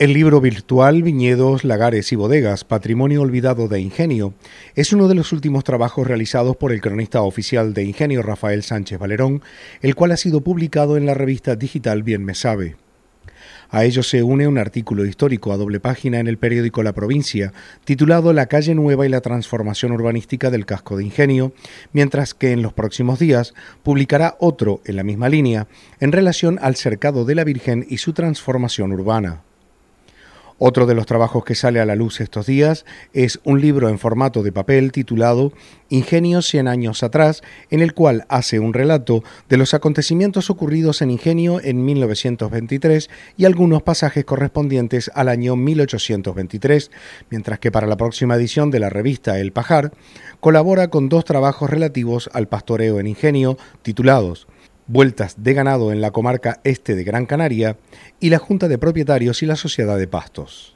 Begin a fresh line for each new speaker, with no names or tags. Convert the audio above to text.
El libro virtual Viñedos, Lagares y Bodegas, Patrimonio Olvidado de Ingenio, es uno de los últimos trabajos realizados por el cronista oficial de Ingenio Rafael Sánchez Valerón, el cual ha sido publicado en la revista digital Bien Me Sabe. A ello se une un artículo histórico a doble página en el periódico La Provincia, titulado La calle nueva y la transformación urbanística del casco de Ingenio, mientras que en los próximos días publicará otro en la misma línea, en relación al cercado de la Virgen y su transformación urbana. Otro de los trabajos que sale a la luz estos días es un libro en formato de papel titulado Ingenio 100 años atrás, en el cual hace un relato de los acontecimientos ocurridos en Ingenio en 1923 y algunos pasajes correspondientes al año 1823, mientras que para la próxima edición de la revista El Pajar colabora con dos trabajos relativos al pastoreo en Ingenio titulados vueltas de ganado en la comarca este de Gran Canaria y la Junta de Propietarios y la Sociedad de Pastos.